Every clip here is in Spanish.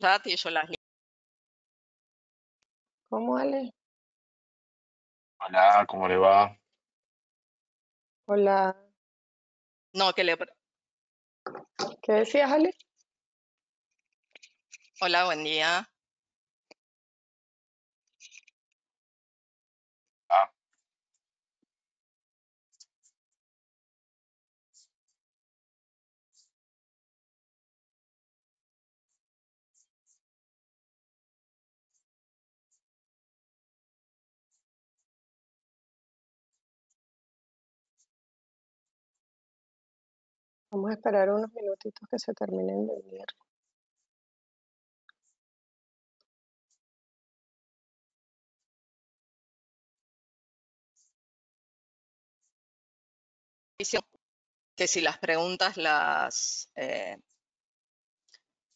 las ¿Cómo, Ale? Hola, ¿cómo le va? Hola. No, que le... ¿Qué decías, Ale? Hola, buen día. Vamos a esperar unos minutitos que se terminen de unir. que si las preguntas las, eh,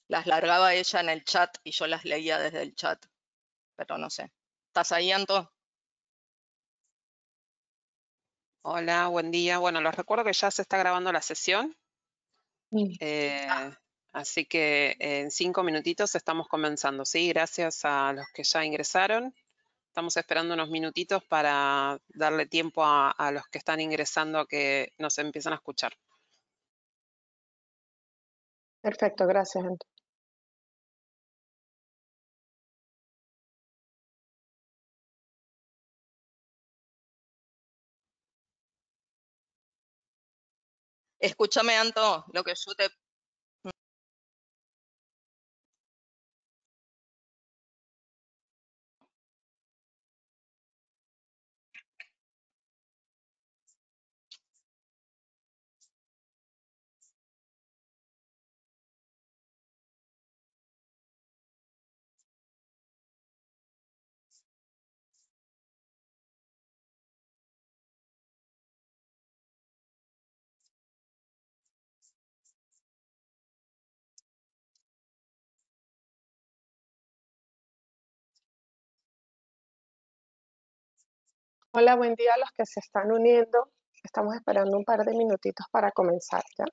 las largaba ella en el chat y yo las leía desde el chat, pero no sé. ¿Estás ahí, Anto? Hola, buen día. Bueno, les recuerdo que ya se está grabando la sesión. Mm. Eh, ah. Así que en cinco minutitos estamos comenzando, ¿sí? Gracias a los que ya ingresaron. Estamos esperando unos minutitos para darle tiempo a, los que están ingresando a que nos empiecen a escuchar. Perfecto, gracias, Antonio. Escúchame, Anto, lo que yo te Hola, buen día a los que se están uniendo. Estamos esperando un par de minutitos para comenzar ya.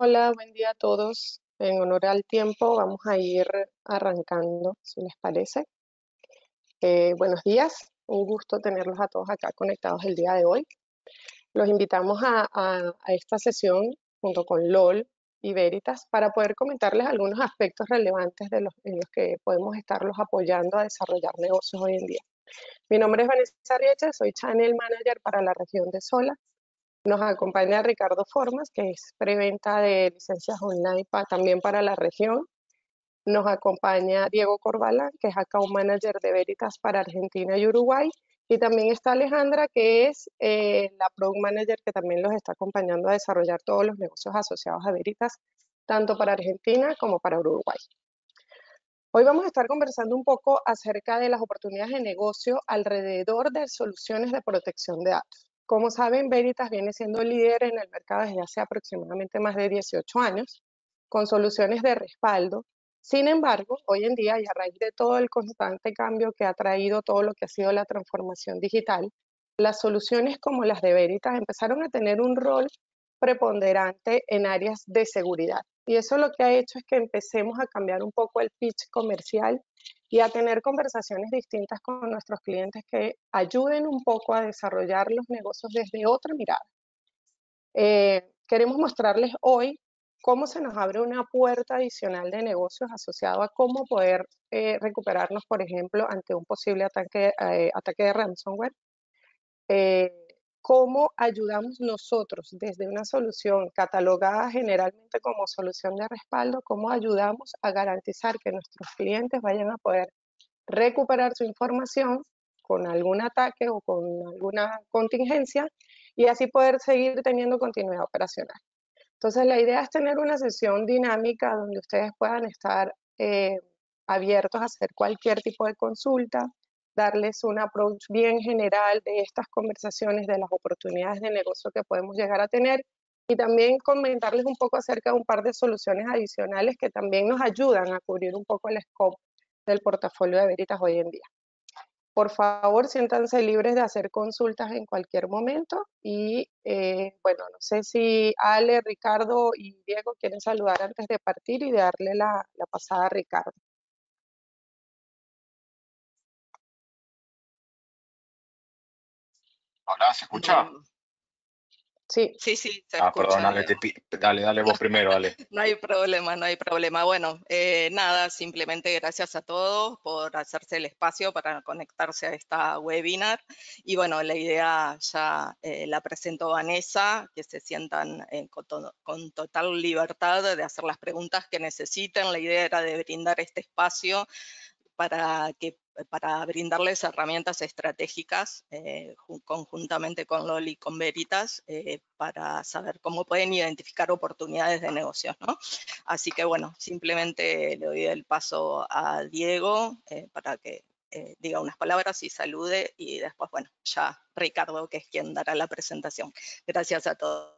Hola, buen día a todos. En honor al tiempo, vamos a ir arrancando, si les parece. Eh, buenos días, un gusto tenerlos a todos acá conectados el día de hoy. Los invitamos a, esta sesión junto con LOL y Veritas para poder comentarles algunos aspectos relevantes de los, en los que podemos estarlos apoyando a desarrollar negocios hoy en día. Mi nombre es Vanessa Rieche, soy Channel Manager para la región de Sola nos acompaña Ricardo Formas, que es preventa de licencias online también para la región. Nos acompaña Diego Corbalán, que es account manager de Veritas para Argentina y Uruguay. Y también está Alejandra, que es eh, la product manager que también los está acompañando a desarrollar todos los negocios asociados a Veritas, tanto para Argentina como para Uruguay. Hoy vamos a estar conversando un poco acerca de las oportunidades de negocio alrededor de soluciones de protección de datos. Como saben, Veritas viene siendo líder en el mercado desde hace aproximadamente más de 18 años, con soluciones de respaldo. Sin embargo, hoy en día y a raíz de todo el constante cambio que ha traído todo lo que ha sido la transformación digital, las soluciones como las de Veritas empezaron a tener un rol preponderante en áreas de seguridad. Y eso lo que ha hecho es que empecemos a cambiar un poco el pitch comercial y a tener conversaciones distintas con nuestros clientes que ayuden un poco a desarrollar los negocios desde otra mirada. Eh, queremos mostrarles hoy cómo se nos abre una puerta adicional de negocios asociado a cómo poder eh, recuperarnos, por ejemplo, ante un posible ataque, eh, ataque de ransomware cómo ayudamos nosotros desde una solución catalogada generalmente como solución de respaldo, cómo ayudamos a garantizar que nuestros clientes vayan a poder recuperar su información con algún ataque o con alguna contingencia y así poder seguir teniendo continuidad operacional. Entonces, la idea es tener una sesión dinámica donde ustedes puedan estar eh, abiertos a hacer cualquier tipo de consulta, darles un approach bien general de estas conversaciones, de las oportunidades de negocio que podemos llegar a tener y también comentarles un poco acerca de un par de soluciones adicionales que también nos ayudan a cubrir un poco el scope del portafolio de Veritas hoy en día. Por favor, siéntanse libres de hacer consultas en cualquier momento y eh, bueno, no sé si Ale, Ricardo y Diego quieren saludar antes de partir y de darle la, la pasada a Ricardo. Hola, ¿se escucha? Sí, sí, sí. Se ah, escucha, perdón, dale, vos primero, dale. no hay problema, no hay problema. Bueno, eh, nada, simplemente gracias a todos por hacerse el espacio para conectarse a esta webinar. Y bueno, la idea ya eh, la presentó Vanessa, que se sientan eh, con total libertad de hacer las preguntas que necesiten. La idea era de brindar este espacio para, que, para brindarles herramientas estratégicas eh, conjuntamente con Loli y con Veritas eh, para saber cómo pueden identificar oportunidades de negocios. Así que bueno, simplemente le doy el paso a Diego eh, para que diga unas palabras y salude y después, bueno, ya Ricardo, que es quien dará la presentación. Gracias a todos.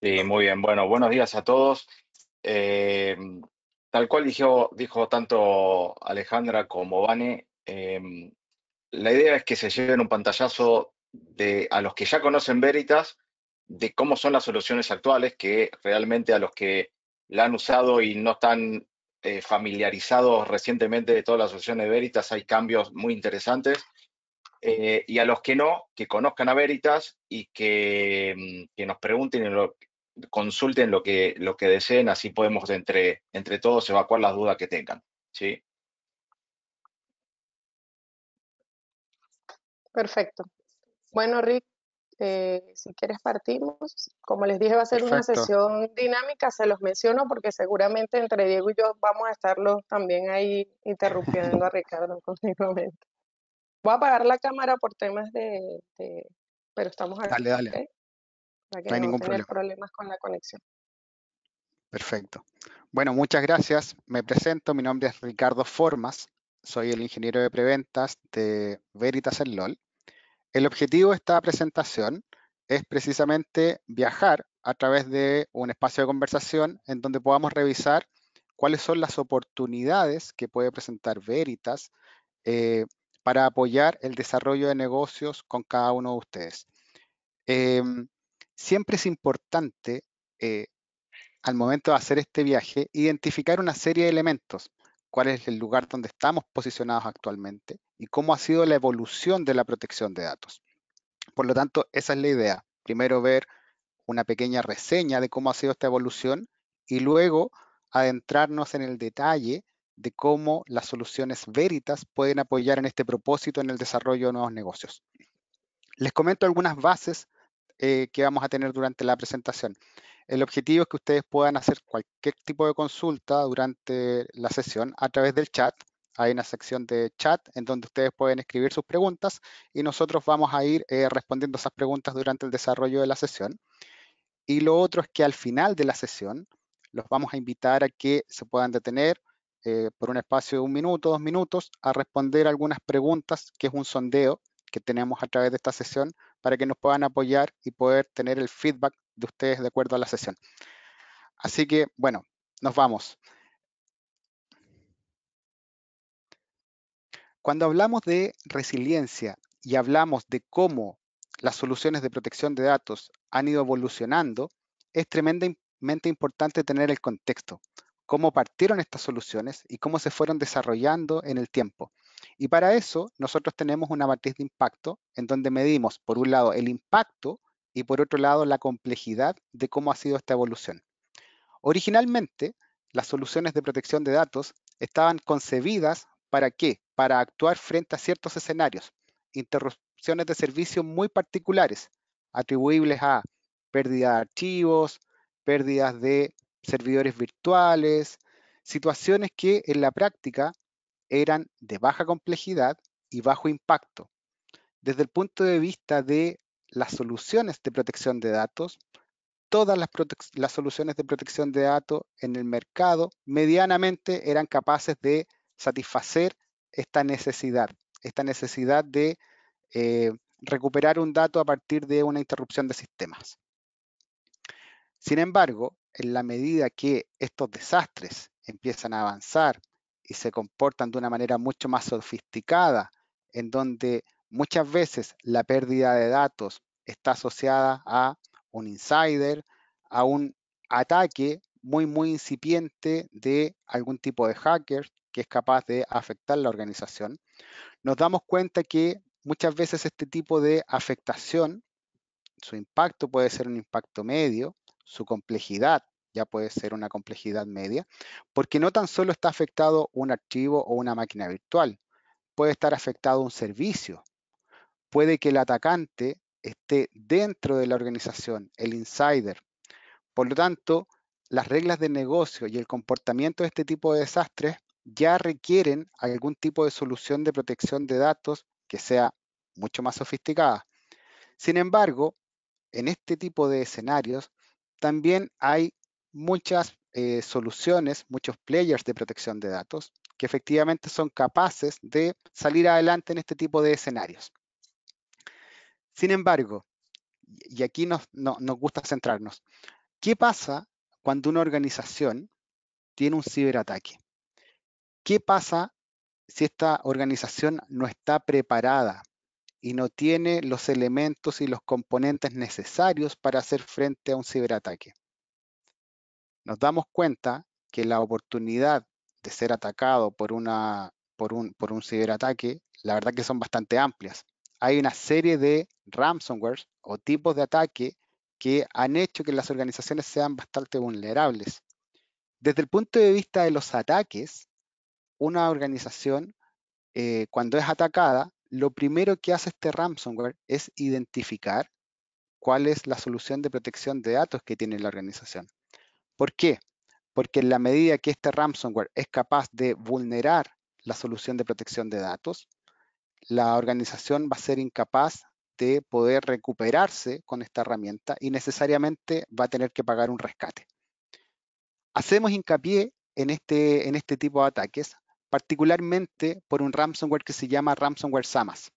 Sí, muy bien. Bueno, buenos días a todos. Tal cual dijo, dijo tanto Alejandra como Vane, em, la idea es que se lleven un pantallazo de, a los que ya conocen Veritas de cómo son las soluciones actuales, que realmente a los que la han usado y no están eh, familiarizados recientemente de todas las soluciones de Veritas, hay cambios muy interesantes. Eh, y a los que no, que conozcan a Veritas y que, em, que nos pregunten lo consulten lo que, lo que deseen, así podemos entre, entre todos evacuar las dudas que tengan. ¿sí? Perfecto. Bueno, Rick, eh, si quieres partimos. Como les dije, va a ser una sesión dinámica, se los menciono porque seguramente entre Diego y yo vamos a estarlo también ahí interrumpiendo a Ricardo continuamente. Voy a apagar la cámara por temas de... pero estamos Dale, dale no, hay ningún problema. problemas con la conexión. Perfecto. Bueno, muchas gracias. Me presento, mi nombre es Ricardo Formas, soy el ingeniero de preventas de Veritas en LOL. El objetivo de esta presentación es precisamente viajar a través de un espacio de conversación en donde podamos revisar cuáles son las oportunidades que puede presentar Veritas eh, para apoyar el desarrollo de negocios con cada uno de ustedes. Em, siempre es importante, eh, al momento de hacer este viaje, identificar una serie de elementos. ¿Cuál es el lugar donde estamos posicionados actualmente? ¿Y cómo ha sido la evolución de la protección de datos? Por lo tanto, esa es la idea. Primero ver una pequeña reseña de cómo ha sido esta evolución y luego adentrarnos en el detalle de cómo las soluciones Veritas pueden apoyar en este propósito en el desarrollo de nuevos negocios. Les comento algunas bases eh, que vamos a tener durante la presentación. El objetivo es que ustedes puedan hacer cualquier tipo de consulta durante la sesión a través del chat. Hay una sección de chat en donde ustedes pueden escribir sus preguntas y nosotros vamos a ir eh, respondiendo esas preguntas durante el desarrollo de la sesión. Y lo otro es que al final de la sesión los vamos a invitar a que se puedan detener eh, por un espacio de un minuto, dos minutos, a responder algunas preguntas, que es un sondeo que tenemos a través de esta sesión para que nos puedan apoyar y poder tener el feedback de ustedes de acuerdo a la sesión. Así que, bueno, nos vamos. Cuando hablamos de resiliencia y hablamos de cómo las soluciones de protección de datos han ido evolucionando, es tremendamente importante tener el contexto, cómo partieron estas soluciones y cómo se fueron desarrollando en el tiempo. Y para eso nosotros tenemos una matriz de impacto en donde medimos, por un lado, el impacto y por otro lado, la complejidad de cómo ha sido esta evolución. Originalmente, las soluciones de protección de datos estaban concebidas para qué? Para actuar frente a ciertos escenarios, interrupciones de servicio muy particulares, atribuibles a pérdida de archivos, pérdidas de servidores virtuales, situaciones que en la práctica eran de baja complejidad y bajo impacto. Desde el punto de vista de las soluciones de protección de datos, todas las, soluciones de protección de datos en el mercado medianamente eran capaces de satisfacer esta necesidad, esta necesidad de eh, recuperar un dato a partir de una interrupción de sistemas. Sin embargo, en la medida que estos desastres empiezan a avanzar, y se comportan de una manera mucho más sofisticada, en donde muchas veces la pérdida de datos está asociada a un insider, a un ataque muy, muy incipiente de algún tipo de hacker que es capaz de afectar la organización, nos damos cuenta que muchas veces este tipo de afectación, su impacto puede ser un impacto medio, su complejidad ya puede ser una complejidad media, porque no tan solo está afectado un archivo o una máquina virtual, puede estar afectado un servicio, puede que el atacante esté dentro de la organización, el insider. Por lo tanto, las reglas de negocio y el comportamiento de este tipo de desastres ya requieren algún tipo de solución de protección de datos que sea mucho más sofisticada. Sin embargo, en este tipo de escenarios también hay muchas eh, soluciones, muchos players de protección de datos que efectivamente son capaces de salir adelante en este tipo de escenarios. Sin embargo, y aquí nos gusta centrarnos, ¿qué pasa cuando una organización tiene un ciberataque? ¿Qué pasa si esta organización no está preparada y no tiene los elementos y los componentes necesarios para hacer frente a un ciberataque? nos damos cuenta que la oportunidad de ser atacado por, una, por, un, por un ciberataque, la verdad que son bastante amplias. Hay una serie de ransomware o tipos de ataque que han hecho que las organizaciones sean bastante vulnerables. Desde el punto de vista de los ataques, una organización, eh, cuando es atacada, lo primero que hace este ransomware es identificar cuál es la solución de protección de datos que tiene la organización. ¿Por qué? Porque en la medida que este ransomware es capaz de vulnerar la solución de protección de datos, la organización va a ser incapaz de poder recuperarse con esta herramienta y necesariamente va a tener que pagar un rescate. Hacemos hincapié en este, en este tipo de ataques, particularmente por un ransomware que se llama ransomware SAMAS.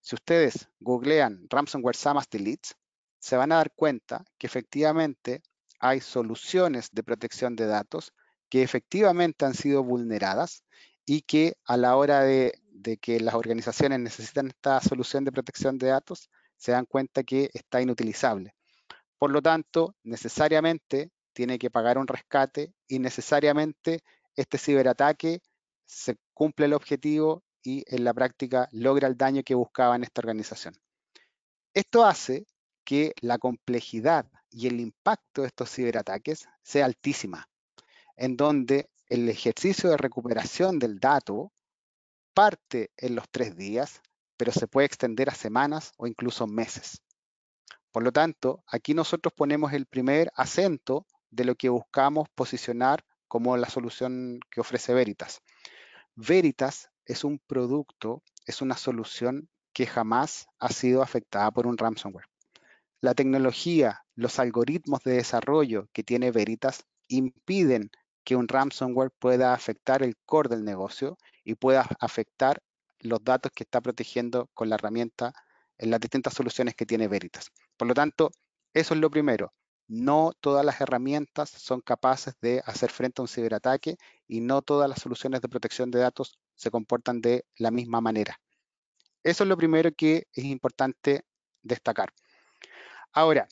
Si ustedes googlean ransomware SAMAS delete, se van a dar cuenta que efectivamente hay soluciones de protección de datos que efectivamente han sido vulneradas y que a la hora de, que las organizaciones necesitan esta solución de protección de datos, se dan cuenta que está inutilizable. Por lo tanto, necesariamente tiene que pagar un rescate y necesariamente este ciberataque se cumple el objetivo y en la práctica logra el daño que buscaba en esta organización. Esto hace que la complejidad y el impacto de estos ciberataques sea altísima, en donde el ejercicio de recuperación del dato parte en los tres días, pero se puede extender a semanas o incluso meses. Por lo tanto, aquí nosotros ponemos el primer acento de lo que buscamos posicionar como la solución que ofrece Veritas. Veritas es un producto, es una solución que jamás ha sido afectada por un ransomware. La tecnología, los algoritmos de desarrollo que tiene Veritas impiden que un ransomware pueda afectar el core del negocio y pueda afectar los datos que está protegiendo con la herramienta en las distintas soluciones que tiene Veritas. Por lo tanto, eso es lo primero. No todas las herramientas son capaces de hacer frente a un ciberataque y no todas las soluciones de protección de datos se comportan de la misma manera. Eso es lo primero que es importante destacar. Ahora,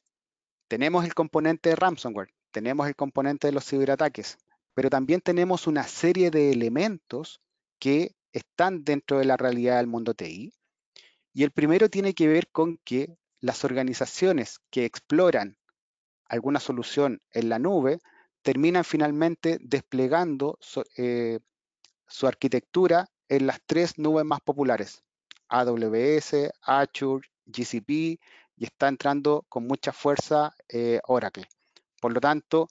tenemos el componente de ransomware, tenemos el componente de los ciberataques, pero también tenemos una serie de elementos que están dentro de la realidad del mundo TI. Y el primero tiene que ver con que las organizaciones que exploran alguna solución en la nube terminan finalmente desplegando su, eh, su arquitectura en las tres nubes más populares, AWS, Azure, GCP y está entrando con mucha fuerza eh, Oracle. Por lo tanto,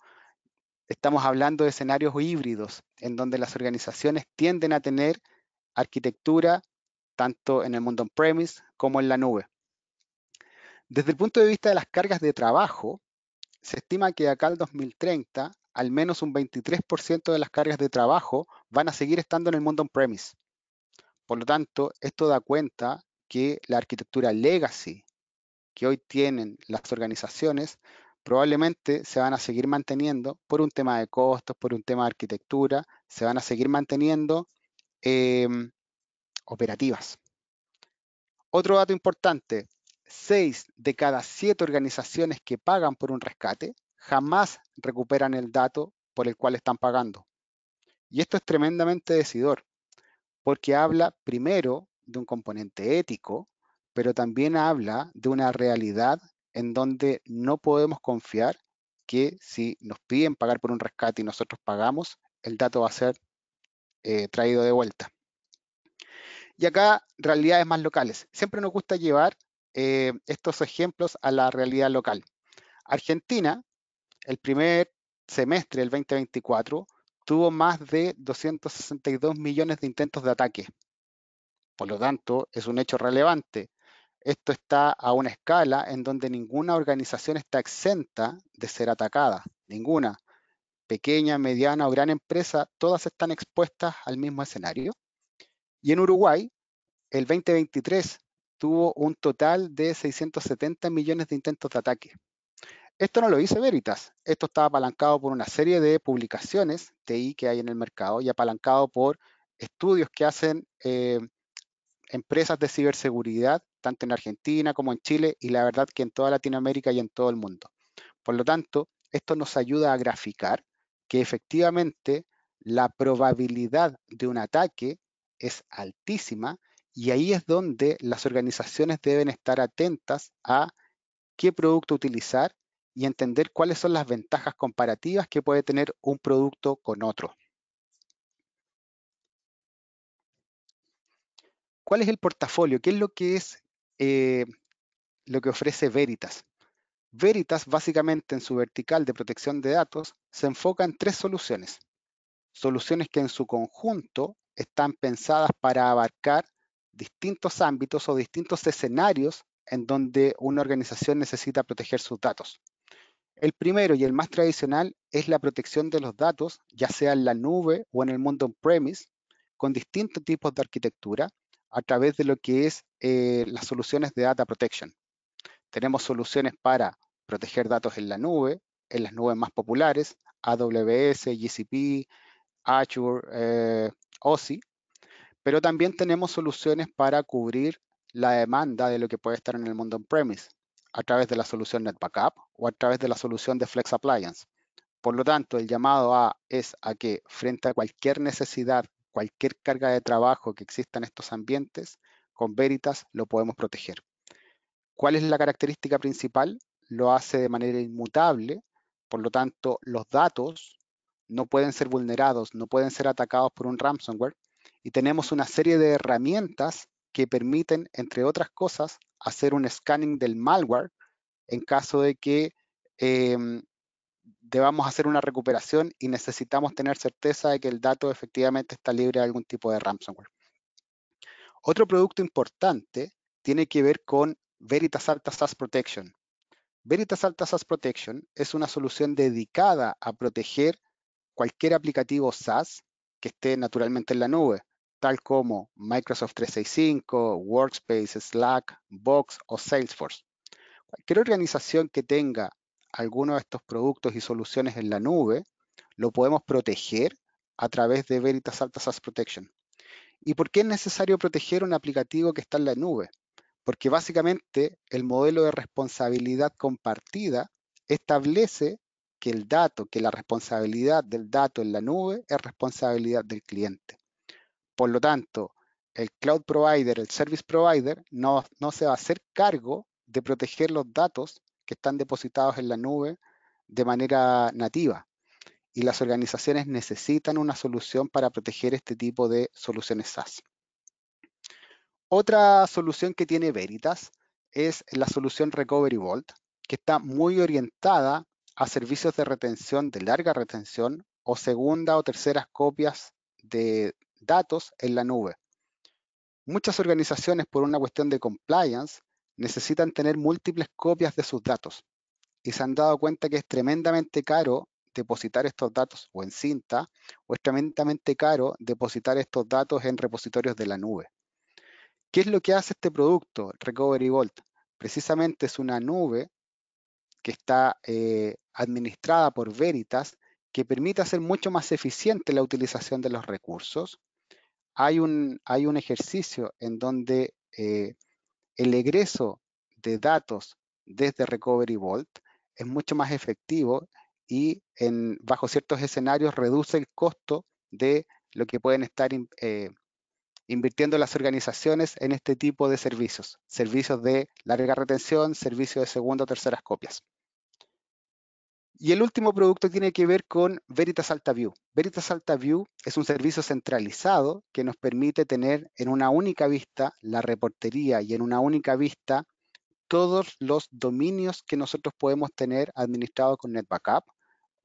estamos hablando de escenarios híbridos en donde las organizaciones tienden a tener arquitectura tanto en el mundo on-premise como en la nube. Desde el punto de vista de las cargas de trabajo, se estima que acá al 2030 al menos un 23% de las cargas de trabajo van a seguir estando en el mundo on-premise. Por lo tanto, esto da cuenta que la arquitectura legacy que hoy tienen las organizaciones probablemente se van a seguir manteniendo por un tema de costos, por un tema de arquitectura, se van a seguir manteniendo em, operativas. Otro dato importante, seis de cada siete organizaciones que pagan por un rescate jamás recuperan el dato por el cual están pagando. Y esto es tremendamente decidor, porque habla primero de un componente ético pero también habla de una realidad en donde no podemos confiar que si nos piden pagar por un rescate y nosotros pagamos, el dato va a ser eh, traído de vuelta. Y acá realidades más locales. Siempre nos gusta llevar eh, estos ejemplos a la realidad local. Argentina, el primer semestre del 2024, tuvo más de 262 millones de intentos de ataque. Por lo tanto, es un hecho relevante esto está a una escala en donde ninguna organización está exenta de ser atacada, ninguna. Pequeña, mediana o gran empresa, todas están expuestas al mismo escenario. Y en Uruguay, el 2023 tuvo un total de 670 millones de intentos de ataque. Esto no lo hice Veritas, esto está apalancado por una serie de publicaciones TI que hay en el mercado y apalancado por estudios que hacen eh, empresas de ciberseguridad tanto en Argentina como en Chile y la verdad que en toda Latinoamérica y en todo el mundo. Por lo tanto, esto nos ayuda a graficar que efectivamente la probabilidad de un ataque es altísima y ahí es donde las organizaciones deben estar atentas a qué producto utilizar y entender cuáles son las ventajas comparativas que puede tener un producto con otro. ¿Cuál es el portafolio? ¿Qué es lo que es eh, lo que ofrece Veritas. Veritas, básicamente en su vertical de protección de datos, se enfoca en tres soluciones. Soluciones que en su conjunto están pensadas para abarcar distintos ámbitos o distintos escenarios en donde una organización necesita proteger sus datos. El primero y el más tradicional es la protección de los datos, ya sea en la nube o en el mundo on-premise, con distintos tipos de arquitectura, a través de lo que es eh, las soluciones de Data Protection. Tenemos soluciones para proteger datos en la nube, en las nubes más populares, AWS, GCP, Azure, eh, OSI, pero también tenemos soluciones para cubrir la demanda de lo que puede estar en el mundo on-premise a través de la solución NetBackup o a través de la solución de Flex Appliance. Por lo tanto, el llamado a es a que frente a cualquier necesidad cualquier carga de trabajo que exista en estos ambientes, con Veritas lo podemos proteger. ¿Cuál es la característica principal? Lo hace de manera inmutable, por lo tanto, los datos no pueden ser vulnerados, no pueden ser atacados por un ransomware, y tenemos una serie de herramientas que permiten, entre otras cosas, hacer un scanning del malware en caso de que em, debamos hacer una recuperación y necesitamos tener certeza de que el dato efectivamente está libre de algún tipo de ransomware. Otro producto importante tiene que ver con Veritas Alta SaaS Protection. Veritas Alta SaaS Protection es una solución dedicada a proteger cualquier aplicativo SaaS que esté naturalmente en la nube, tal como Microsoft 365, Workspace, Slack, Box o Salesforce. Cualquier organización que tenga algunos de estos productos y soluciones en la nube, lo podemos proteger a través de Veritas Alta SaaS Protection. ¿Y por qué es necesario proteger un aplicativo que está en la nube? Porque básicamente el modelo de responsabilidad compartida establece que el dato, que la responsabilidad del dato en la nube es responsabilidad del cliente. Por lo tanto, el cloud provider, el service provider, no, no se va a hacer cargo de proteger los datos que están depositados en la nube de manera nativa. Y las organizaciones necesitan una solución para proteger este tipo de soluciones SaaS. Otra solución que tiene Veritas es la solución Recovery Vault, que está muy orientada a servicios de retención, de larga retención, o segunda o terceras copias de datos en la nube. Muchas organizaciones, por una cuestión de compliance, necesitan tener múltiples copias de sus datos y se han dado cuenta que es tremendamente caro depositar estos datos o en cinta o es tremendamente caro depositar estos datos en repositorios de la nube. ¿Qué es lo que hace este producto, Recovery Vault? Precisamente es una nube que está eh, administrada por Veritas que permite hacer mucho más eficiente la utilización de los recursos. Hay un, hay un ejercicio en donde eh, el egreso de datos desde Recovery Vault es mucho más efectivo y en, bajo ciertos escenarios reduce el costo de lo que pueden estar eh, invirtiendo las organizaciones en este tipo de servicios, servicios de larga retención, servicios de segunda o terceras copias. Y el último producto tiene que ver con Veritas Alta View. Veritas Alta View es un servicio centralizado que nos permite tener en una única vista la reportería y en una única vista todos los dominios que nosotros podemos tener administrados con NetBackup,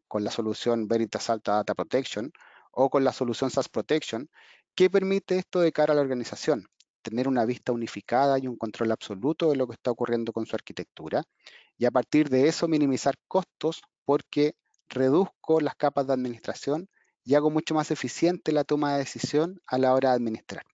con la solución Veritas Alta Data Protection o con la solución SaaS Protection. que permite esto de cara a la organización? Tener una vista unificada y un control absoluto de lo que está ocurriendo con su arquitectura y a partir de eso minimizar costos porque reduzco las capas de administración y hago mucho más eficiente la toma de decisión a la hora de administrar.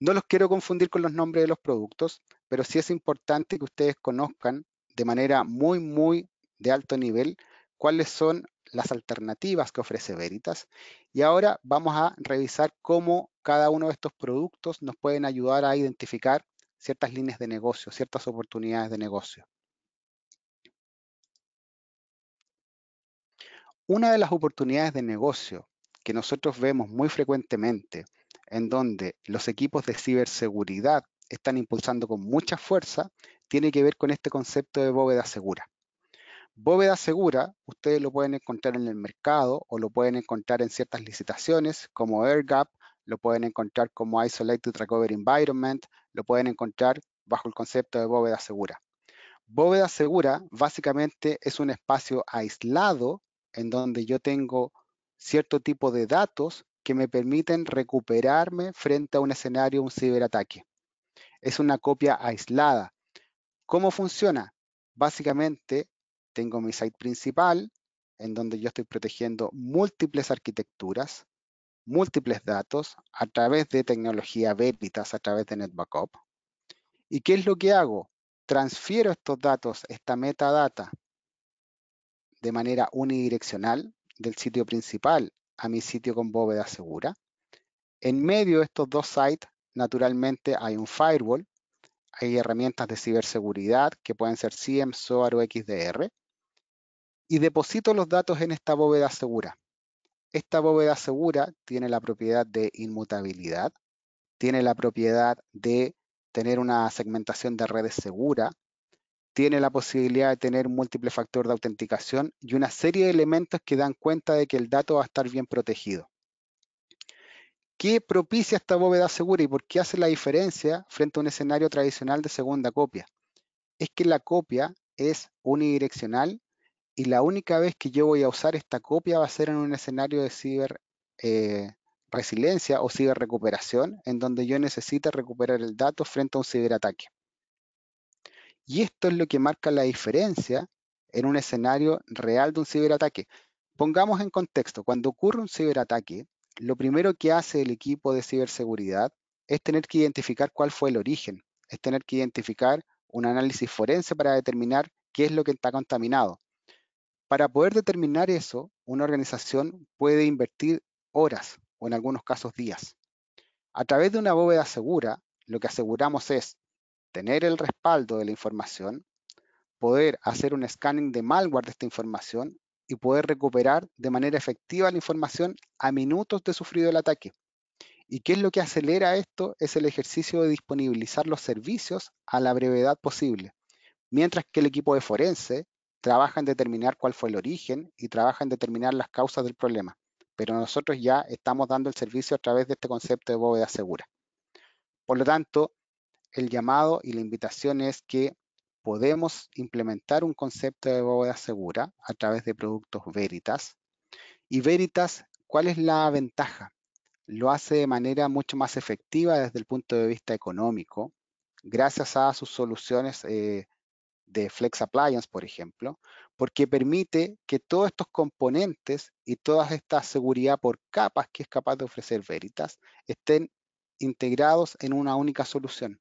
No los quiero confundir con los nombres de los productos, pero sí es importante que ustedes conozcan de manera muy, muy de alto nivel cuáles son las alternativas que ofrece Veritas. Y ahora vamos a revisar cómo cada uno de estos productos nos pueden ayudar a identificar ciertas líneas de negocio, ciertas oportunidades de negocio. Una de las oportunidades de negocio que nosotros vemos muy frecuentemente, en donde los equipos de ciberseguridad están impulsando con mucha fuerza, tiene que ver con este concepto de bóveda segura. Bóveda segura, ustedes lo pueden encontrar en el mercado o lo pueden encontrar en ciertas licitaciones como AirGap, lo pueden encontrar como Isolated Recovery Environment, lo pueden encontrar bajo el concepto de bóveda segura. Bóveda segura básicamente es un espacio aislado en donde yo tengo cierto tipo de datos que me permiten recuperarme frente a un escenario, un ciberataque. Es una copia aislada. ¿Cómo funciona? Básicamente, tengo mi site principal, en donde yo estoy protegiendo múltiples arquitecturas, múltiples datos, a través de tecnología Veritas, a través de NetBackup. ¿Y qué es lo que hago? Transfiero estos datos, esta metadata, de manera unidireccional del sitio principal a mi sitio con bóveda segura. En medio de estos dos sites, naturalmente hay un firewall, hay herramientas de ciberseguridad que pueden ser SIEM, SOAR o XDR, y deposito los datos en esta bóveda segura. Esta bóveda segura tiene la propiedad de inmutabilidad, tiene la propiedad de tener una segmentación de redes segura, tiene la posibilidad de tener múltiple factor de autenticación y una serie de elementos que dan cuenta de que el dato va a estar bien protegido. ¿Qué propicia esta bóveda segura y por qué hace la diferencia frente a un escenario tradicional de segunda copia? Es que la copia es unidireccional y la única vez que yo voy a usar esta copia va a ser en un escenario de ciberresiliencia eh, o ciberrecuperación, en donde yo necesito recuperar el dato frente a un ciberataque. Y esto es lo que marca la diferencia en un escenario real de un ciberataque. Pongamos en contexto, cuando ocurre un ciberataque, lo primero que hace el equipo de ciberseguridad es tener que identificar cuál fue el origen, es tener que identificar un análisis forense para determinar qué es lo que está contaminado. Para poder determinar eso, una organización puede invertir horas o en algunos casos días. A través de una bóveda segura, lo que aseguramos es tener el respaldo de la información, poder hacer un scanning de malware de esta información y poder recuperar de manera efectiva la información a minutos de sufrido el ataque. ¿Y qué es lo que acelera esto? Es el ejercicio de disponibilizar los servicios a la brevedad posible. Mientras que el equipo de forense trabaja en determinar cuál fue el origen y trabaja en determinar las causas del problema. Pero nosotros ya estamos dando el servicio a través de este concepto de bóveda segura. Por lo tanto, el llamado y la invitación es que podemos implementar un concepto de bóveda segura a través de productos Veritas. Y Veritas, ¿cuál es la ventaja? Lo hace de manera mucho más efectiva desde el punto de vista económico, gracias a sus soluciones eh, de Flex Appliance, por ejemplo, porque permite que todos estos componentes y toda esta seguridad por capas que es capaz de ofrecer Veritas estén integrados en una única solución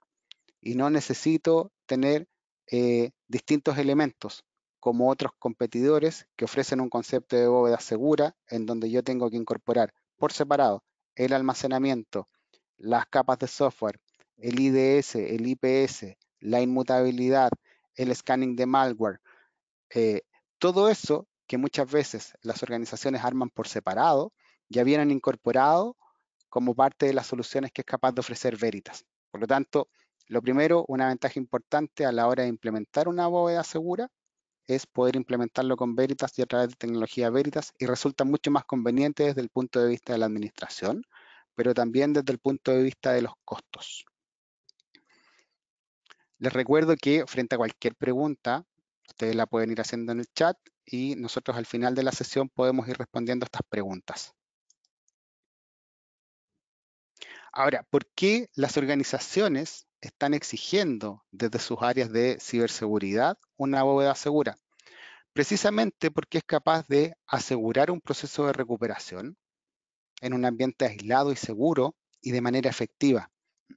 y no necesito tener eh, distintos elementos como otros competidores que ofrecen un concepto de bóveda segura en donde yo tengo que incorporar por separado el almacenamiento, las capas de software, el IDS, el IPS, la inmutabilidad, el scanning de malware. Eh, todo eso que muchas veces las organizaciones arman por separado, ya vienen incorporado como parte de las soluciones que es capaz de ofrecer Veritas. Por lo tanto, lo primero, una ventaja importante a la hora de implementar una bóveda segura es poder implementarlo con Veritas y a través de tecnología Veritas y resulta mucho más conveniente desde el punto de vista de la administración, pero también desde el punto de vista de los costos. Les recuerdo que frente a cualquier pregunta, ustedes la pueden ir haciendo en el chat y nosotros al final de la sesión podemos ir respondiendo a estas preguntas. Ahora, ¿por qué las organizaciones están exigiendo desde sus áreas de ciberseguridad una bóveda segura, precisamente porque es capaz de asegurar un proceso de recuperación en un ambiente aislado y seguro y de manera efectiva.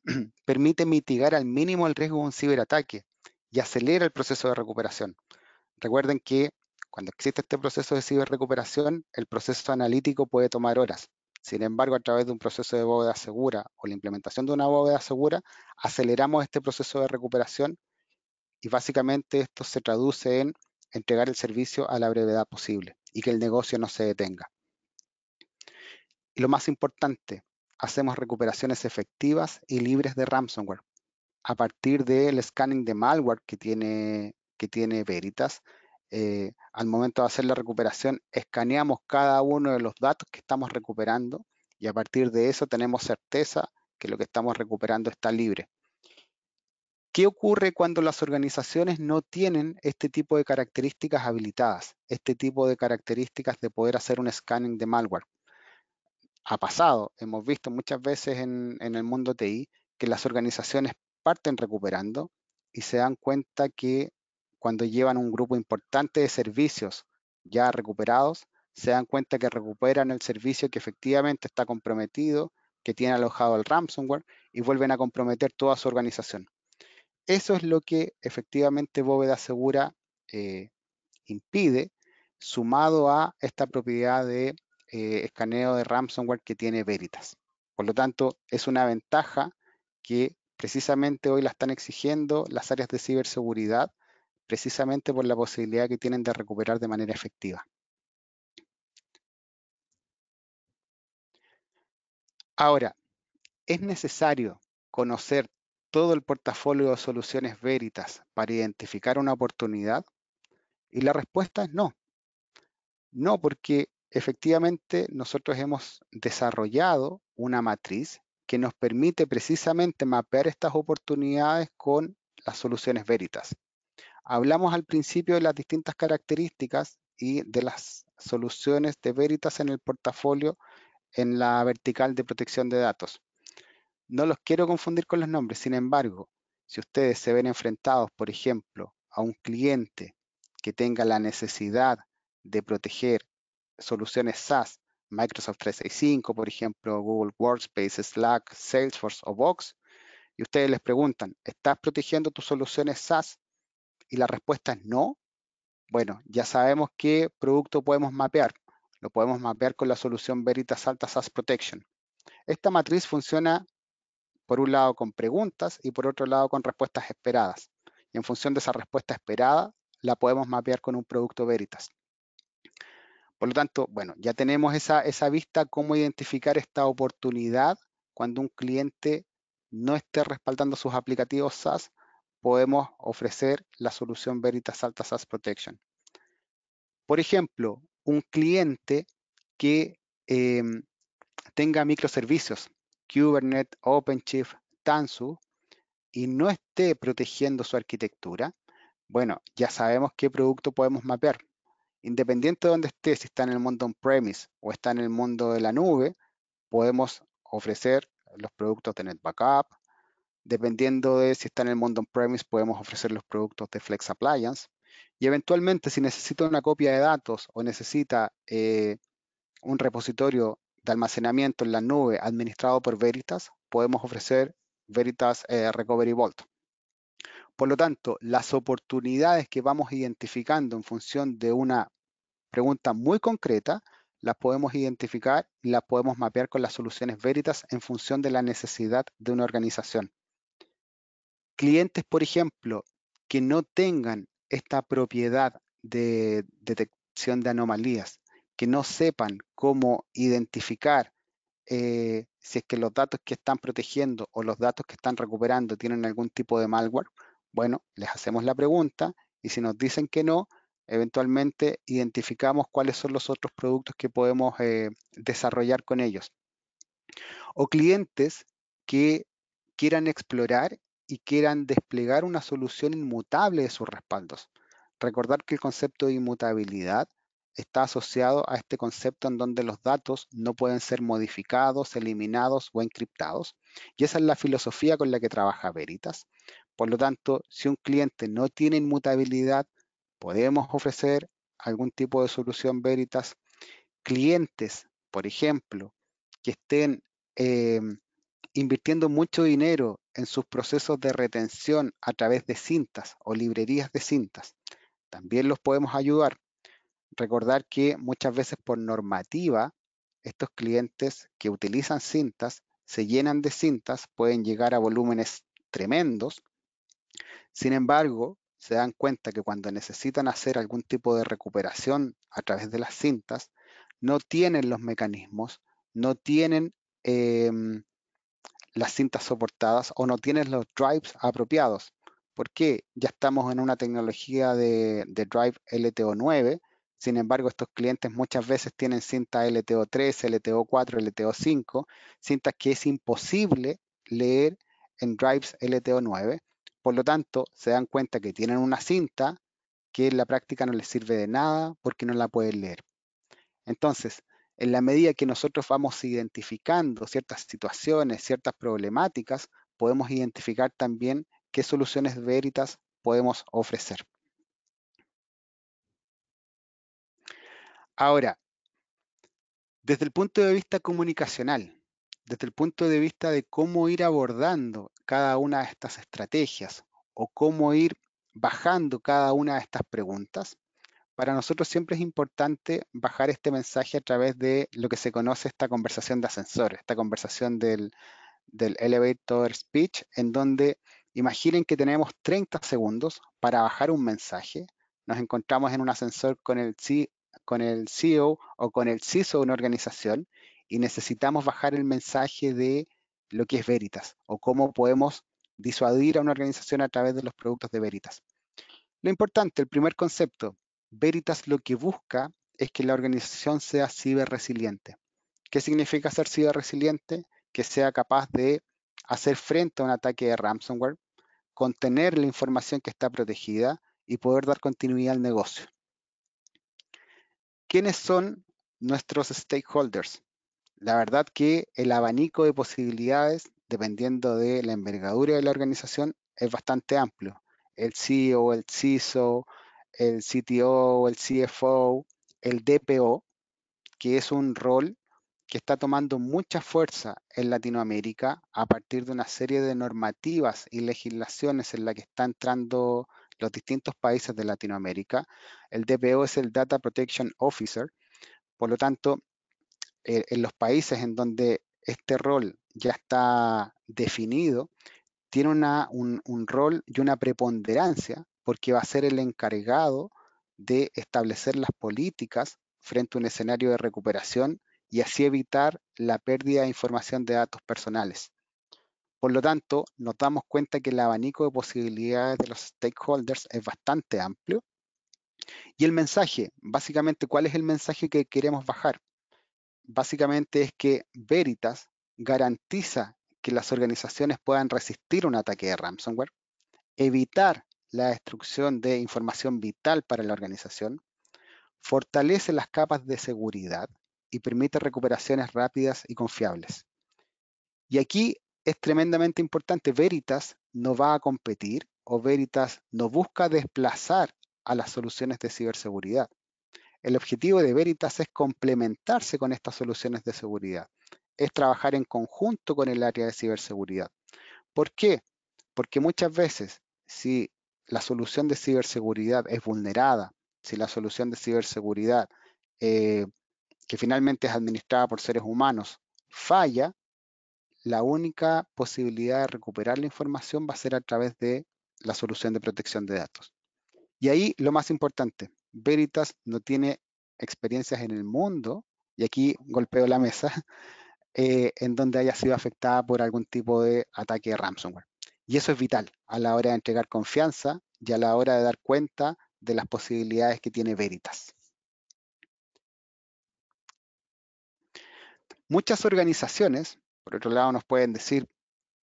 Permite mitigar al mínimo el riesgo de un ciberataque y acelera el proceso de recuperación. Recuerden que cuando existe este proceso de ciberrecuperación, el proceso analítico puede tomar horas. Sin embargo, a través de un proceso de bóveda segura o la implementación de una bóveda segura, aceleramos este proceso de recuperación y básicamente esto se traduce en entregar el servicio a la brevedad posible y que el negocio no se detenga. Y lo más importante, hacemos recuperaciones efectivas y libres de ransomware. A partir del scanning de malware que tiene, que tiene Veritas, eh, al momento de hacer la recuperación, escaneamos cada uno de los datos que estamos recuperando y a partir de eso tenemos certeza que lo que estamos recuperando está libre. ¿Qué ocurre cuando las organizaciones no tienen este tipo de características habilitadas? Este tipo de características de poder hacer un scanning de malware. Ha pasado, hemos visto muchas veces en, en el mundo TI que las organizaciones parten recuperando y se dan cuenta que cuando llevan un grupo importante de servicios ya recuperados, se dan cuenta que recuperan el servicio que efectivamente está comprometido, que tiene alojado el ransomware y vuelven a comprometer toda su organización. Eso es lo que efectivamente Bóveda Segura eh, impide, sumado a esta propiedad de eh, escaneo de ransomware que tiene Veritas. Por lo tanto, es una ventaja que precisamente hoy la están exigiendo las áreas de ciberseguridad precisamente por la posibilidad que tienen de recuperar de manera efectiva. Ahora, es necesario conocer todo el portafolio de soluciones veritas para identificar una oportunidad? Y la respuesta es no. No, porque efectivamente nosotros hemos desarrollado una matriz que nos permite precisamente mapear estas oportunidades con las soluciones veritas. Hablamos al principio de las distintas características y de las soluciones de Veritas en el portafolio en la vertical de protección de datos. No los quiero confundir con los nombres, sin embargo, si ustedes se ven enfrentados, por ejemplo, a un cliente que tenga la necesidad de proteger soluciones SaaS, Microsoft 365, por ejemplo, Google Workspace, Slack, Salesforce o Box, y ustedes les preguntan, ¿estás protegiendo tus soluciones SaaS? y la respuesta es no, bueno, ya sabemos qué producto podemos mapear. Lo podemos mapear con la solución Veritas Alta SaaS Protection. Esta matriz funciona por un lado con preguntas y por otro lado con respuestas esperadas. Y en función de esa respuesta esperada, la podemos mapear con un producto Veritas. Por lo tanto, bueno, ya tenemos esa, esa vista cómo identificar esta oportunidad cuando un cliente no esté respaldando sus aplicativos SaaS podemos ofrecer la solución Veritas Alta SaaS Protection. Por ejemplo, un cliente que em, tenga microservicios, Kubernetes, OpenShift, Tanzu, y no esté protegiendo su arquitectura, bueno, ya sabemos qué producto podemos mapear. Independiente de dónde esté, si está en el mundo on-premise o está en el mundo de la nube, podemos ofrecer los productos de NetBackup, Dependiendo de si está en el mundo on-premise, podemos ofrecer los productos de Flex Appliance. Y eventualmente, si necesita una copia de datos o necesita eh, un repositorio de almacenamiento en la nube administrado por Veritas, podemos ofrecer Veritas eh, Recovery Vault. Por lo tanto, las oportunidades que vamos identificando en función de una pregunta muy concreta, las podemos identificar y las podemos mapear con las soluciones Veritas en función de la necesidad de una organización clientes, por ejemplo, que no tengan esta propiedad de detección de anomalías, que no sepan cómo identificar eh, si es que los datos que están protegiendo o los datos que están recuperando tienen algún tipo de malware, bueno, les hacemos la pregunta y si nos dicen que no, eventualmente identificamos cuáles son los otros productos que podemos eh, desarrollar con ellos. O clientes que quieran explorar y quieran desplegar una solución inmutable de sus respaldos. Recordar que el concepto de inmutabilidad está asociado a este concepto en donde los datos no pueden ser modificados, eliminados o encriptados. Y esa es la filosofía con la que trabaja Veritas. Por lo tanto, si un cliente no tiene inmutabilidad, podemos ofrecer algún tipo de solución Veritas. Clientes, por ejemplo, que estén em, invirtiendo mucho dinero en sus procesos de retención a través de cintas o librerías de cintas. También los podemos ayudar. Recordar que muchas veces por normativa, estos clientes que utilizan cintas se llenan de cintas, pueden llegar a volúmenes tremendos. Sin embargo, se dan cuenta que cuando necesitan hacer algún tipo de recuperación a través de las cintas, no tienen los mecanismos, no tienen em, las cintas soportadas o no tienes los drives apropiados. porque Ya estamos en una tecnología de, de drive LTO9, sin embargo, estos clientes muchas veces tienen cintas LTO3, LTO4, LTO5, cintas que es imposible leer en drives LTO9. Por lo tanto, se dan cuenta que tienen una cinta que en la práctica no les sirve de nada porque no la pueden leer. Entonces, en la medida que nosotros vamos identificando ciertas situaciones, ciertas problemáticas, podemos identificar también qué soluciones veritas podemos ofrecer. Ahora, desde el punto de vista comunicacional, desde el punto de vista de cómo ir abordando cada una de estas estrategias o cómo ir bajando cada una de estas preguntas, para nosotros siempre es importante bajar este mensaje a través de lo que se conoce esta conversación de ascensor, esta conversación del, elevator speech, en donde imaginen que tenemos 30 segundos para bajar un mensaje. Nos encontramos en un ascensor con el, con el CEO o con el CISO de una organización y necesitamos bajar el mensaje de lo que es Veritas o cómo podemos disuadir a una organización a través de los productos de Veritas. Lo importante, el primer concepto, Veritas lo que busca es que la organización sea ciberresiliente. ¿Qué significa ser ciberresiliente? Que sea capaz de hacer frente a un ataque de ransomware, contener la información que está protegida y poder dar continuidad al negocio. ¿Quiénes son nuestros stakeholders? La verdad que el abanico de posibilidades, dependiendo de la envergadura de la organización, es bastante amplio. El CEO, el CISO, el CTO, el CFO, el DPO, que es un rol que está tomando mucha fuerza en Latinoamérica a partir de una serie de normativas y legislaciones en las que están entrando los distintos países de Latinoamérica. El DPO es el Data Protection Officer. Por lo tanto, eh, en los países en donde este rol ya está definido, tiene un rol y una preponderancia porque va a ser el encargado de establecer las políticas frente a un escenario de recuperación y así evitar la pérdida de información de datos personales. Por lo tanto, nos damos cuenta que el abanico de posibilidades de los stakeholders es bastante amplio. Y el mensaje, básicamente, ¿cuál es el mensaje que queremos bajar? Básicamente es que Veritas garantiza que las organizaciones puedan resistir un ataque de ransomware, evitar la destrucción de información vital para la organización, fortalece las capas de seguridad y permite recuperaciones rápidas y confiables. Y aquí es tremendamente importante, Veritas no va a competir o Veritas no busca desplazar a las soluciones de ciberseguridad. El objetivo de Veritas es complementarse con estas soluciones de seguridad, es trabajar en conjunto con el área de ciberseguridad. ¿Por qué? Porque muchas veces si la solución de ciberseguridad es vulnerada, si la solución de ciberseguridad, eh, que finalmente es administrada por seres humanos, falla, la única posibilidad de recuperar la información va a ser a través de la solución de protección de datos. Y ahí lo más importante, Veritas no tiene experiencias en el mundo, y aquí golpeo la mesa, eh, en donde haya sido afectada por algún tipo de ataque de ransomware. Y eso es vital a la hora de entregar confianza y a la hora de dar cuenta de las posibilidades que tiene Veritas. Muchas organizaciones, por otro lado, nos pueden decir,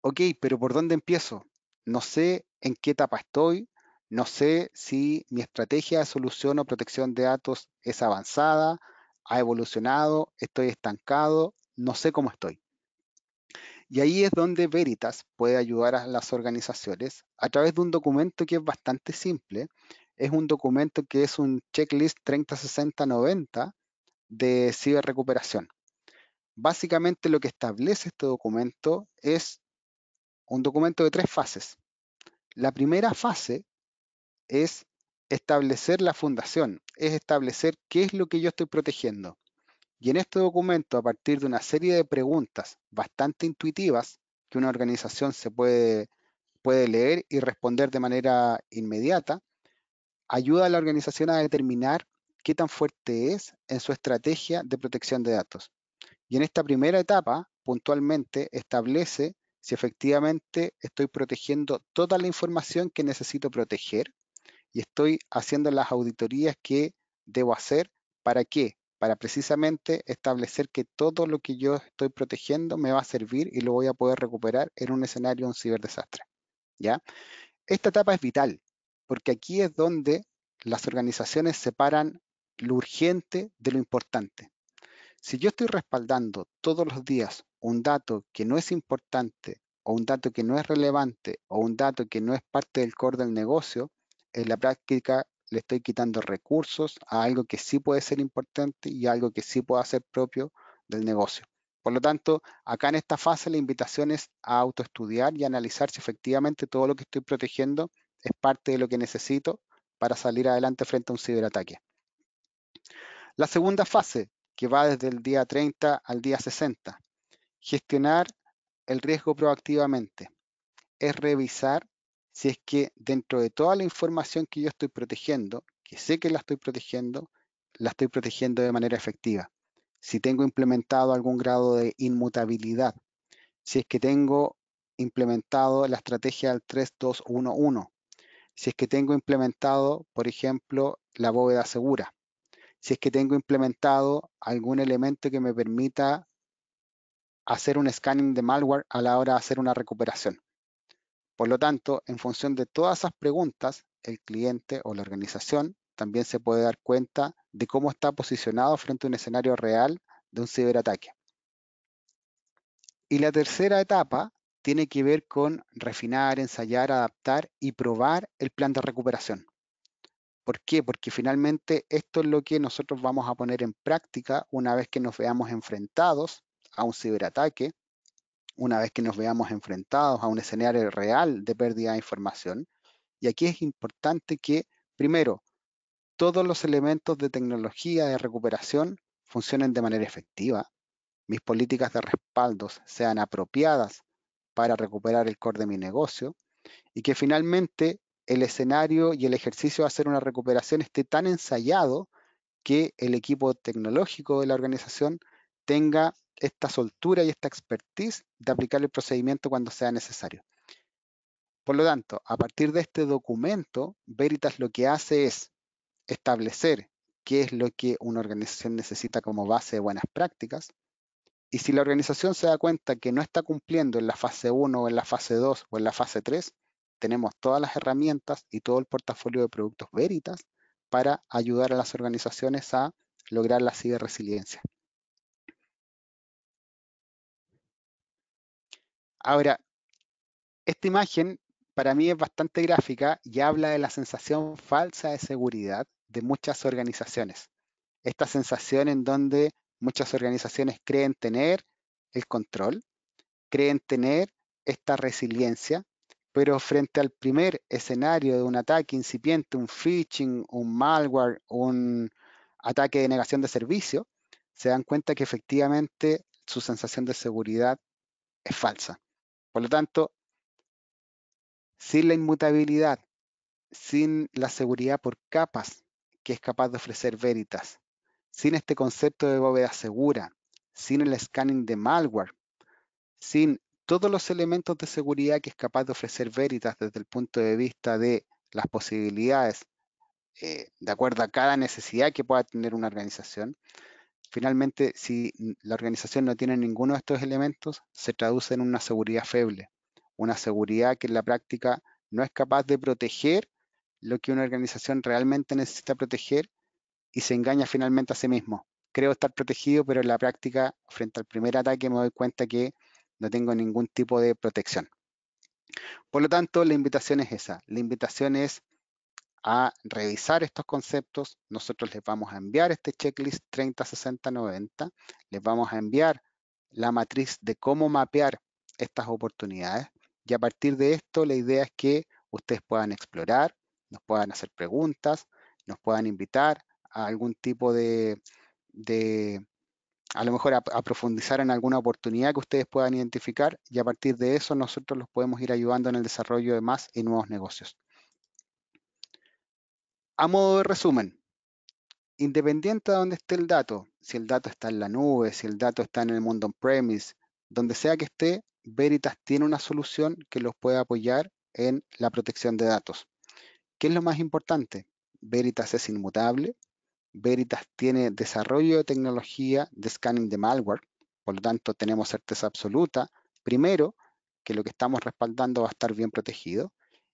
ok, pero ¿por dónde empiezo? No sé en qué etapa estoy, no sé si mi estrategia de solución o protección de datos es avanzada, ha evolucionado, estoy estancado, no sé cómo estoy. Y ahí es donde Veritas puede ayudar a las organizaciones a través de un documento que es bastante simple. Es un documento que es un checklist 30-60-90 de ciberrecuperación. Básicamente lo que establece este documento es un documento de tres fases. La primera fase es establecer la fundación, es establecer qué es lo que yo estoy protegiendo. Y en este documento, a partir de una serie de preguntas bastante intuitivas que una organización se puede, puede leer y responder de manera inmediata, ayuda a la organización a determinar qué tan fuerte es en su estrategia de protección de datos. Y en esta primera etapa, puntualmente, establece si efectivamente estoy protegiendo toda la información que necesito proteger y estoy haciendo las auditorías que debo hacer para que para precisamente establecer que todo lo que yo estoy protegiendo me va a servir y lo voy a poder recuperar en un escenario, de un ciberdesastre. ¿ya? Esta etapa es vital, porque aquí es donde las organizaciones separan lo urgente de lo importante. Si yo estoy respaldando todos los días un dato que no es importante o un dato que no es relevante o un dato que no es parte del core del negocio, en la práctica le estoy quitando recursos a algo que sí puede ser importante y algo que sí pueda ser propio del negocio. Por lo tanto, acá en esta fase la invitación es a autoestudiar y analizar si efectivamente todo lo que estoy protegiendo es parte de lo que necesito para salir adelante frente a un ciberataque. La segunda fase, que va desde el día 30 al día 60, gestionar el riesgo proactivamente, es revisar si es que dentro de toda la información que yo estoy protegiendo, que sé que la estoy protegiendo, la estoy protegiendo de manera efectiva. Si tengo implementado algún grado de inmutabilidad, si es que tengo implementado la estrategia del 3211, si es que tengo implementado, por ejemplo, la bóveda segura, si es que tengo implementado algún elemento que me permita hacer un scanning de malware a la hora de hacer una recuperación. Por lo tanto, en función de todas esas preguntas, el cliente o la organización también se puede dar cuenta de cómo está posicionado frente a un escenario real de un ciberataque. Y la tercera etapa tiene que ver con refinar, ensayar, adaptar y probar el plan de recuperación. ¿Por qué? Porque finalmente esto es lo que nosotros vamos a poner en práctica una vez que nos veamos enfrentados a un ciberataque una vez que nos veamos enfrentados a un escenario real de pérdida de información. Y aquí es importante que, primero, todos los elementos de tecnología de recuperación funcionen de manera efectiva, mis políticas de respaldos sean apropiadas para recuperar el core de mi negocio y que finalmente el escenario y el ejercicio de hacer una recuperación esté tan ensayado que el equipo tecnológico de la organización tenga esta soltura y esta expertise de aplicar el procedimiento cuando sea necesario. Por lo tanto, a partir de este documento, Veritas lo que hace es establecer qué es lo que una organización necesita como base de buenas prácticas. Y si la organización se da cuenta que no está cumpliendo en la fase 1 o en la fase 2 o en la fase 3, tenemos todas las herramientas y todo el portafolio de productos Veritas para ayudar a las organizaciones a lograr la ciberresiliencia. Ahora, esta imagen para mí es bastante gráfica y habla de la sensación falsa de seguridad de muchas organizaciones. Esta sensación en donde muchas organizaciones creen tener el control, creen tener esta resiliencia, pero frente al primer escenario de un ataque incipiente, un phishing, un malware, un ataque de negación de servicio, se dan cuenta que efectivamente su sensación de seguridad es falsa. Por lo tanto, sin la inmutabilidad, sin la seguridad por capas que es capaz de ofrecer Veritas, sin este concepto de bóveda segura, sin el scanning de malware, sin todos los elementos de seguridad que es capaz de ofrecer Veritas desde el punto de vista de las posibilidades eh, de acuerdo a cada necesidad que pueda tener una organización, Finalmente, si la organización no tiene ninguno de estos elementos, se traduce en una seguridad feble, una seguridad que en la práctica no es capaz de proteger lo que una organización realmente necesita proteger y se engaña finalmente a sí mismo. Creo estar protegido, pero en la práctica, frente al primer ataque, me doy cuenta que no tengo ningún tipo de protección. Por lo tanto, la invitación es esa. La invitación es a revisar estos conceptos, nosotros les vamos a enviar este checklist 30, 60, 90, les vamos a enviar la matriz de cómo mapear estas oportunidades y a partir de esto la idea es que ustedes puedan explorar, nos puedan hacer preguntas, nos puedan invitar a algún tipo de, de a lo mejor a, profundizar en alguna oportunidad que ustedes puedan identificar y a partir de eso nosotros los podemos ir ayudando en el desarrollo de más y nuevos negocios. A modo de resumen, independiente de dónde esté el dato, si el dato está en la nube, si el dato está en el mundo on-premise, donde sea que esté, Veritas tiene una solución que los puede apoyar en la protección de datos. ¿Qué es lo más importante? Veritas es inmutable, Veritas tiene desarrollo de tecnología de scanning de malware, por lo tanto tenemos certeza absoluta, primero, que lo que estamos respaldando va a estar bien protegido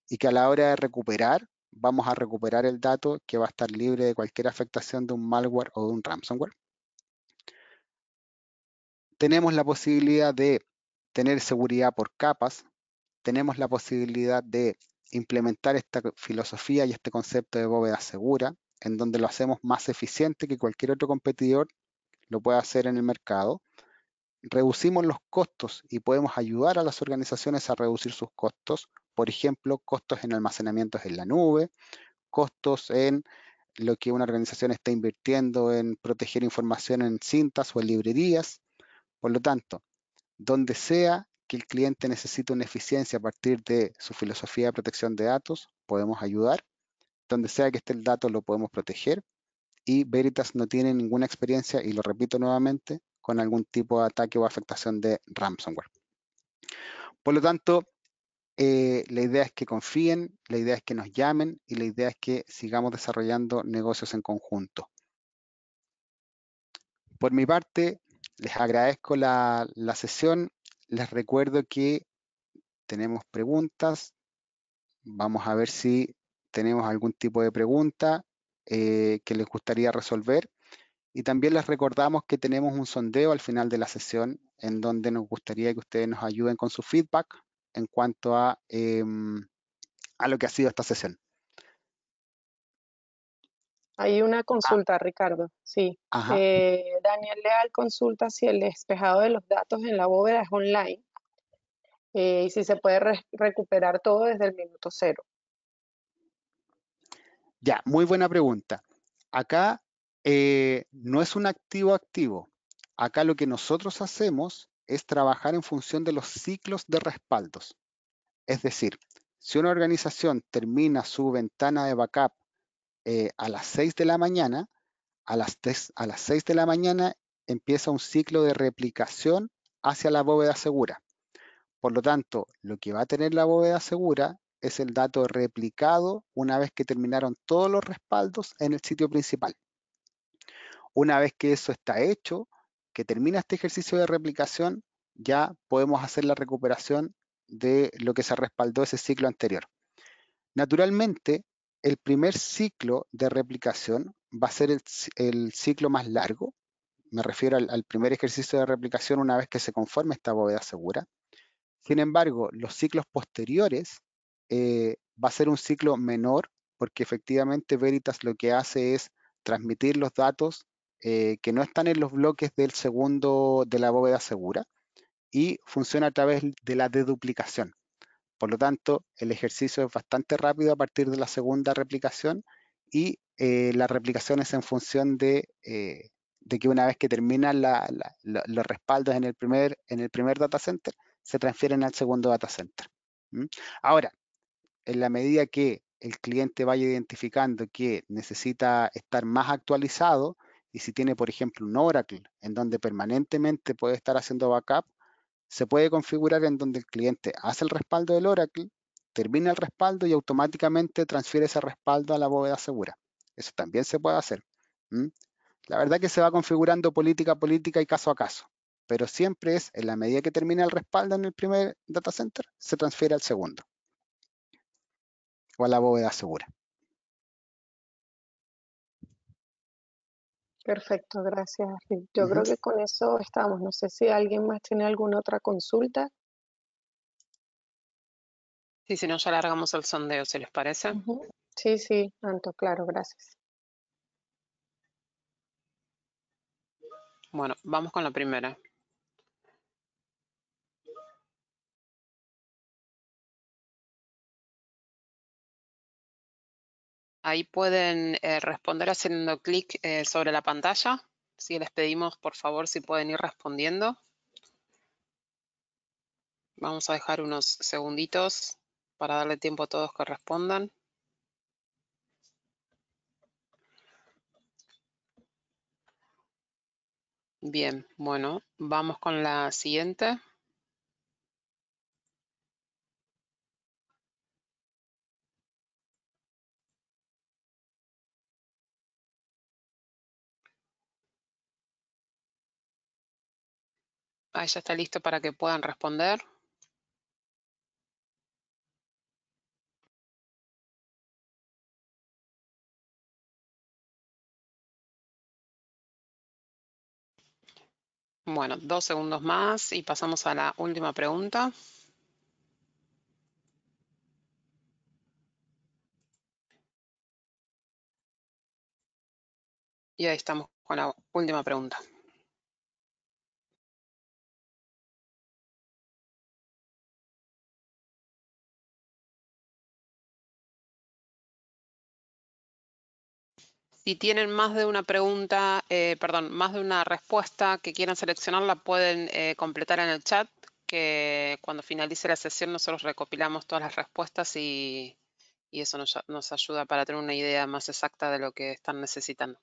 y que a la hora de recuperar vamos a recuperar el dato que va a estar libre de cualquier afectación de un malware o de un ransomware. Tenemos la posibilidad de tener seguridad por capas, tenemos la posibilidad de implementar esta filosofía y este concepto de bóveda segura, en donde lo hacemos más eficiente que cualquier otro competidor lo pueda hacer en el mercado. Reducimos los costos y podemos ayudar a las organizaciones a reducir sus costos por ejemplo, costos en almacenamientos en la nube, costos en lo que una organización está invirtiendo en proteger información en cintas o en librerías. Por lo tanto, donde sea que el cliente necesite una eficiencia a partir de su filosofía de protección de datos, podemos ayudar. Donde sea que esté el dato, lo podemos proteger. Y Veritas no tiene ninguna experiencia, y lo repito nuevamente, con algún tipo de ataque o afectación de ransomware. Por lo tanto, eh, la idea es que confíen, la idea es que nos llamen y la idea es que sigamos desarrollando negocios en conjunto. Por mi parte, les agradezco la, sesión. Les recuerdo que tenemos preguntas. Vamos a ver si tenemos algún tipo de pregunta eh, que les gustaría resolver. Y también les recordamos que tenemos un sondeo al final de la sesión en donde nos gustaría que ustedes nos ayuden con su feedback en cuanto em, a, lo que ha sido esta sesión. Hay una ah. consulta, Ricardo. Sí. Eh, Daniel Leal consulta si el despejado de los datos en la bóveda es online eh, y si se puede recuperar todo desde el minuto cero. Ya, muy buena pregunta. Acá eh, no es un activo activo. Acá lo que nosotros hacemos es trabajar en función de los ciclos de respaldos. Es decir, si una organización termina su ventana de backup eh, a las 6 de la mañana, a las, a las 6 de la mañana empieza un ciclo de replicación hacia la bóveda segura. Por lo tanto, lo que va a tener la bóveda segura es el dato replicado una vez que terminaron todos los respaldos en el sitio principal. Una vez que eso está hecho, que termina este ejercicio de replicación, ya podemos hacer la recuperación de lo que se respaldó ese ciclo anterior. Naturalmente, el primer ciclo de replicación va a ser el, ciclo más largo, me refiero al, primer ejercicio de replicación una vez que se conforme esta bóveda segura. Sin embargo, los ciclos posteriores eh, va a ser un ciclo menor porque efectivamente Veritas lo que hace es transmitir los datos eh, que no están en los bloques del segundo de la bóveda segura y funciona a través de la deduplicación. Por lo tanto, el ejercicio es bastante rápido a partir de la segunda replicación y eh, la replicación es en función de, eh, que una vez que terminan los respaldos en el, primer, en el primer data center, se transfieren al segundo data center. Ahora, en la medida que el cliente vaya identificando que necesita estar más actualizado, y si tiene, por ejemplo, un Oracle, en donde permanentemente puede estar haciendo backup, se puede configurar en donde el cliente hace el respaldo del Oracle, termina el respaldo y automáticamente transfiere ese respaldo a la bóveda segura. Eso también se puede hacer. La verdad que se va configurando política a política y caso a caso, pero siempre es en la medida que termina el respaldo en el primer data center, se transfiere al segundo o a la bóveda segura. Perfecto, gracias. Yo creo que con eso estamos. No sé si alguien más tiene alguna otra consulta. Sí, si no, ya largamos el sondeo, ¿se les parece. Sí, sí, tanto, claro, gracias. Bueno, vamos con la primera. Ahí pueden eh, responder haciendo clic eh, sobre la pantalla. Si les pedimos, por favor, si pueden ir respondiendo. Vamos a dejar unos segunditos para darle tiempo a todos que respondan. Bien, bueno, vamos con la siguiente. Ahí ya está listo para que puedan responder. Bueno, dos segundos más y pasamos a la última pregunta. Y ahí estamos con la última pregunta. Si tienen más de una pregunta, eh, perdón, más de una respuesta que quieran seleccionar, la pueden eh, completar en el chat, que cuando finalice la sesión nosotros recopilamos todas las respuestas y, eso nos, ayuda para tener una idea más exacta de lo que están necesitando.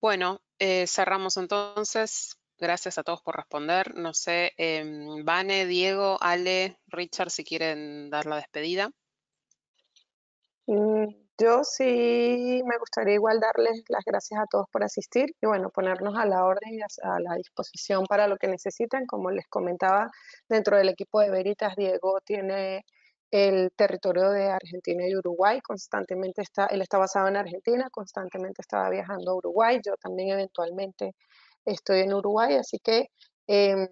Bueno, eh, cerramos entonces. Gracias a todos por responder. No sé, em, Vane, Diego, Ale, Richard, si quieren dar la despedida. Yo sí me gustaría igual darles las gracias a todos por asistir y bueno, ponernos a la orden y a, la disposición para lo que necesiten. Como les comentaba, dentro del equipo de Veritas, Diego tiene el territorio de Argentina y Uruguay, constantemente está, él está basado en Argentina, constantemente estaba viajando a Uruguay, yo también eventualmente estoy en Uruguay, así que... Em,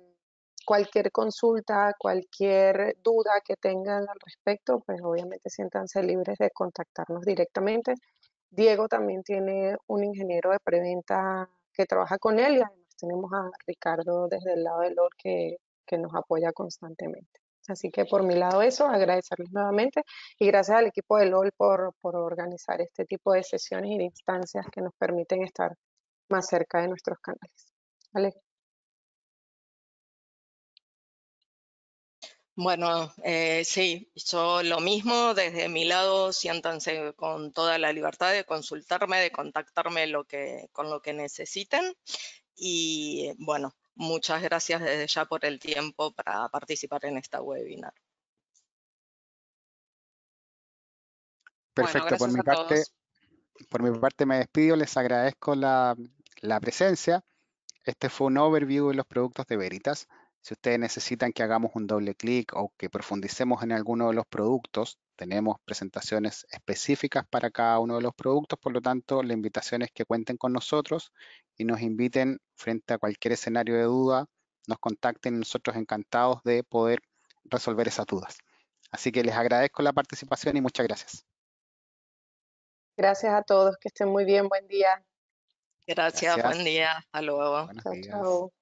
cualquier consulta, cualquier duda que tengan al respecto, pues obviamente siéntanse libres de contactarnos directamente. Diego también tiene un ingeniero de preventa que trabaja con él y además tenemos a Ricardo desde el lado de LOL que, nos apoya constantemente. Así que por mi lado eso, agradecerles nuevamente y gracias al equipo de LOL por, organizar este tipo de sesiones y instancias que nos permiten estar más cerca de nuestros canales. Vale. Bueno, eh, sí, yo lo mismo desde mi lado, siéntanse con toda la libertad de consultarme, de contactarme con lo que necesiten. Y bueno, muchas gracias desde ya por el tiempo para participar en esta webinar. Perfecto, por mi parte, por mi parte me despido, les agradezco la, la presencia. Este fue un overview de los productos de Veritas. Si ustedes necesitan que hagamos un doble clic o que profundicemos en alguno de los productos, tenemos presentaciones específicas para cada uno de los productos, por lo tanto, la invitación es que cuenten con nosotros y nos inviten frente a cualquier escenario de duda, nos contacten, nosotros encantados de poder resolver esas dudas. Así que les agradezco la participación y muchas gracias. Gracias a todos, que estén muy bien, buen día. Gracias, buen día, hasta luego.